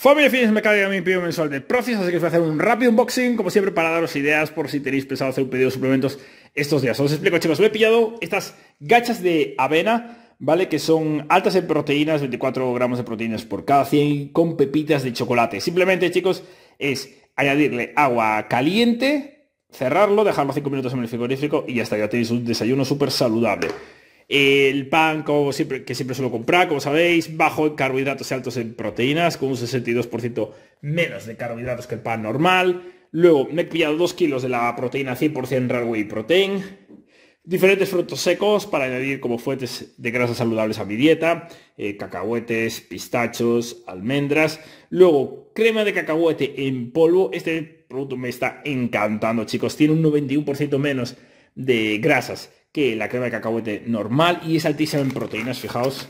Family Fitness me a mi pedido mensual de Profis, así que os voy a hacer un rápido unboxing, como siempre, para daros ideas por si tenéis pensado hacer un pedido de suplementos estos días. Os explico, chicos, me he pillado estas gachas de avena, ¿vale? Que son altas en proteínas, 24 gramos de proteínas por cada 100, con pepitas de chocolate. Simplemente, chicos, es añadirle agua caliente, cerrarlo, dejarlo 5 minutos en el frigorífico y ya está, ya tenéis un desayuno súper saludable. El pan, como siempre, que siempre suelo comprar, como sabéis, bajo en carbohidratos y altos en proteínas, con un 62% menos de carbohidratos que el pan normal. Luego me he pillado 2 kilos de la proteína 100% raw Whey Protein. Diferentes frutos secos para añadir como fuentes de grasas saludables a mi dieta. Eh, cacahuetes, pistachos, almendras. Luego crema de cacahuete en polvo. Este producto me está encantando, chicos. Tiene un 91% menos de grasas que la crema de cacahuete normal y es altísima en proteínas, fijaos,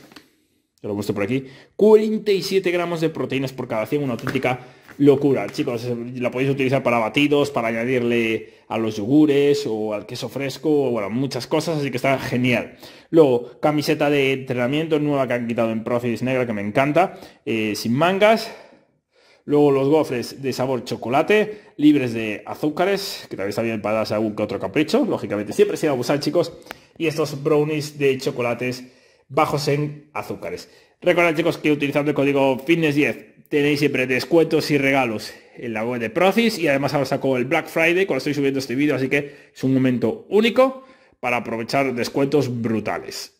lo he puesto por aquí, 47 gramos de proteínas por cada 100, una auténtica locura. Chicos, la podéis utilizar para batidos, para añadirle a los yogures o al queso fresco, o bueno, muchas cosas, así que está genial. Luego, camiseta de entrenamiento nueva que han quitado en profitis Negra, que me encanta, eh, sin mangas, Luego los gofres de sabor chocolate, libres de azúcares, que también está bien para darse algún que otro capricho, lógicamente siempre se a abusar chicos. Y estos brownies de chocolates bajos en azúcares. Recordad chicos que utilizando el código FITNESS10 tenéis siempre descuentos y regalos en la web de Procis y además ahora saco el Black Friday cuando estoy subiendo este vídeo, así que es un momento único para aprovechar descuentos brutales.